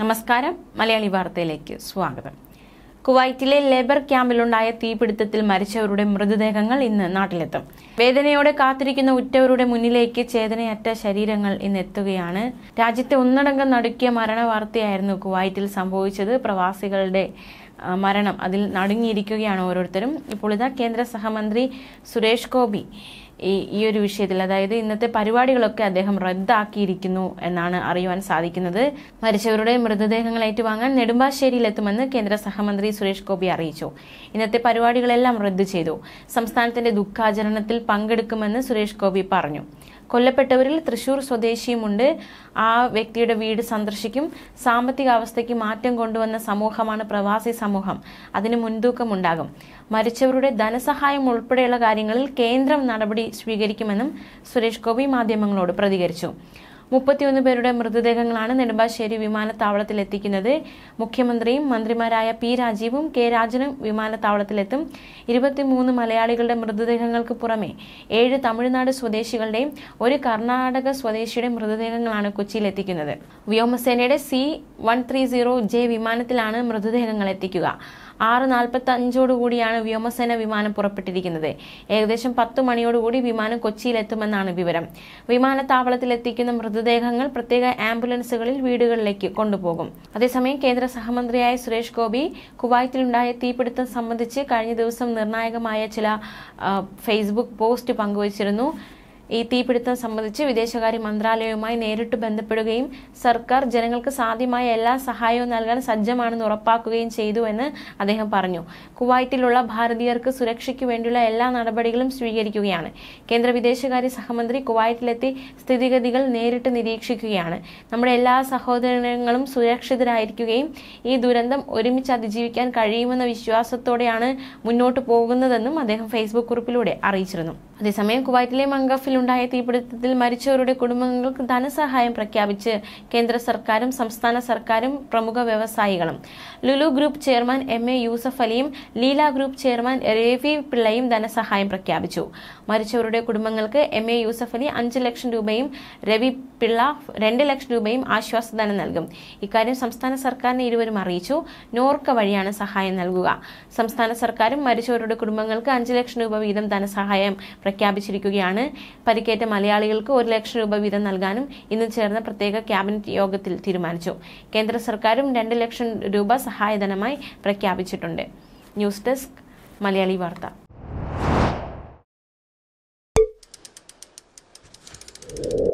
നമസ്കാരം മലയാളി വാർത്തയിലേക്ക് സ്വാഗതം കുവൈറ്റിലെ ലേബർ ക്യാമ്പിലുണ്ടായ തീപിടുത്തത്തിൽ മരിച്ചവരുടെ മൃതദേഹങ്ങൾ ഇന്ന് നാട്ടിലെത്തും വേദനയോടെ കാത്തിരിക്കുന്ന ഉറ്റവരുടെ മുന്നിലേക്ക് ചേതനയറ്റ ശരീരങ്ങൾ ഇന്ന് എത്തുകയാണ് രാജ്യത്തെ ഒന്നടങ്കം നടുക്കിയ മരണവാർത്തയായിരുന്നു കുവൈറ്റിൽ സംഭവിച്ചത് പ്രവാസികളുടെ മരണം അതിൽ നടുങ്ങിയിരിക്കുകയാണ് ഓരോരുത്തരും ഇപ്പോൾ ഇതാ കേന്ദ്ര സഹമന്ത്രി സുരേഷ് ഗോപി ഈ ഈ ഒരു വിഷയത്തിൽ അതായത് ഇന്നത്തെ പരിപാടികളൊക്കെ അദ്ദേഹം റദ്ദാക്കിയിരിക്കുന്നു എന്നാണ് അറിയുവാൻ സാധിക്കുന്നത് മരിച്ചവരുടെ മൃതദേഹങ്ങൾ ഏറ്റുവാങ്ങാൻ നെടുമ്പാശ്ശേരിയിലെത്തുമെന്ന് കേന്ദ്ര സഹമന്ത്രി സുരേഷ് ഗോപി അറിയിച്ചു ഇന്നത്തെ പരിപാടികളെല്ലാം റദ്ദു ചെയ്തു സംസ്ഥാനത്തിന്റെ ദുഃഖാചരണത്തിൽ പങ്കെടുക്കുമെന്ന് സുരേഷ് ഗോപി പറഞ്ഞു കൊല്ലപ്പെട്ടവരിൽ തൃശൂർ സ്വദേശിയുമുണ്ട് ആ വ്യക്തിയുടെ വീട് സന്ദർശിക്കും അവസ്ഥയ്ക്ക് മാറ്റം കൊണ്ടുവന്ന സമൂഹമാണ് പ്രവാസി സമൂഹം അതിന് മുൻതൂക്കമുണ്ടാകും മരിച്ചവരുടെ ധനസഹായം ഉൾപ്പെടെയുള്ള കാര്യങ്ങളിൽ കേന്ദ്രം നടപടി സ്വീകരിക്കുമെന്നും സുരേഷ് ഗോപി മാധ്യമങ്ങളോട് പ്രതികരിച്ചു മുപ്പത്തിയൊന്ന് പേരുടെ മൃതദേഹങ്ങളാണ് നെടുമ്പാശ്ശേരി വിമാനത്താവളത്തിൽ എത്തിക്കുന്നത് മുഖ്യമന്ത്രിയും മന്ത്രിമാരായ പി രാജീവും കെ രാജനും വിമാനത്താവളത്തിലെത്തും ഇരുപത്തിമൂന്ന് മലയാളികളുടെ മൃതദേഹങ്ങൾക്ക് പുറമെ ഏഴ് തമിഴ്നാട് സ്വദേശികളുടെയും ഒരു കർണാടക സ്വദേശിയുടെ മൃതദേഹങ്ങളാണ് കൊച്ചിയിൽ എത്തിക്കുന്നത് വ്യോമസേനയുടെ C one three zero J വിമാനത്തിലാണ് മൃതദേഹങ്ങൾ എത്തിക്കുക ആറ് നാൽപ്പത്തഞ്ചോടുകൂടിയാണ് വ്യോമസേന വിമാനം പുറപ്പെട്ടിരിക്കുന്നത് ഏകദേശം പത്ത് മണിയോടുകൂടി വിമാനം കൊച്ചിയിലെത്തുമെന്നാണ് വിവരം വിമാനത്താവളത്തിൽ എത്തിക്കുന്ന മൃതദേഹങ്ങൾ പ്രത്യേക ആംബുലൻസുകളിൽ വീടുകളിലേക്ക് കൊണ്ടുപോകും അതേസമയം കേന്ദ്ര സഹമന്ത്രിയായ സുരേഷ് ഗോപി കുവൈത്തിലുണ്ടായ തീപിടുത്തം സംബന്ധിച്ച് കഴിഞ്ഞ ദിവസം നിർണായകമായ ചില ഫേസ്ബുക്ക് പോസ്റ്റ് പങ്കുവച്ചിരുന്നു ഈ തീപിടുത്തം സംബന്ധിച്ച് വിദേശകാര്യ മന്ത്രാലയവുമായി നേരിട്ട് ബന്ധപ്പെടുകയും സർക്കാർ ജനങ്ങൾക്ക് സാധ്യമായ എല്ലാ സഹായവും നൽകാൻ സജ്ജമാണെന്ന് ഉറപ്പാക്കുകയും ചെയ്തു എന്ന് അദ്ദേഹം പറഞ്ഞു കുവൈറ്റിലുള്ള ഭാരതീയർക്ക് സുരക്ഷയ്ക്ക് വേണ്ടിയുള്ള എല്ലാ നടപടികളും സ്വീകരിക്കുകയാണ് കേന്ദ്ര വിദേശകാര്യ സഹമന്ത്രി കുവൈറ്റിലെത്തി സ്ഥിതിഗതികൾ നേരിട്ട് നിരീക്ഷിക്കുകയാണ് നമ്മുടെ എല്ലാ സഹോദരങ്ങളും സുരക്ഷിതരായിരിക്കുകയും ഈ ദുരന്തം ഒരുമിച്ച് അതിജീവിക്കാൻ കഴിയുമെന്ന വിശ്വാസത്തോടെയാണ് മുന്നോട്ട് പോകുന്നതെന്നും അദ്ദേഹം ഫേസ്ബുക്ക് കുറിപ്പിലൂടെ അറിയിച്ചിരുന്നു അതേസമയം കുവൈറ്റിലെ ഉണ്ടായ തീപിടുത്തത്തിൽ മരിച്ചവരുടെ കുടുംബങ്ങൾക്ക് ധനസഹായം പ്രഖ്യാപിച്ച് കേന്ദ്ര സർക്കാരും സംസ്ഥാന സർക്കാരും പ്രമുഖ വ്യവസായികളും Lulu group chairman M A Yusuf അലിയും ലീല ഗ്രൂപ്പ് ചെയർമാൻ രവി പിള്ളയും ധനസഹായം പ്രഖ്യാപിച്ചു മരിച്ചവരുടെ കുടുംബങ്ങൾക്ക് എം എ യൂസഫ് അലി അഞ്ച് ലക്ഷം രൂപയും രവി പിള്ള രണ്ട് ലക്ഷം രൂപയും ആശ്വാസധനം നൽകും ഇക്കാര്യം സംസ്ഥാന സർക്കാരിനെ ഇരുവരും അറിയിച്ചു നോർക്ക വഴിയാണ് സഹായം നൽകുക സംസ്ഥാന സർക്കാരും മരിച്ചവരുടെ കുടുംബങ്ങൾക്ക് അഞ്ച് ലക്ഷം രൂപ വീതം ധനസഹായം പ്രഖ്യാപിച്ചിരിക്കുകയാണ് പരിക്കേറ്റ മലയാളികൾക്ക് ഒരു ലക്ഷം രൂപ വീതം നൽകാനും ഇന്ന് ചേർന്ന പ്രത്യേക ക്യാബിനറ്റ് യോഗത്തിൽ തീരുമാനിച്ചു കേന്ദ്ര സർക്കാരും രണ്ട് ലക്ഷം രൂപ സഹായധനമായി പ്രഖ്യാപിച്ചിട്ടുണ്ട് ന്യൂസ് ഡെസ്ക് മലയാളി വാർത്ത you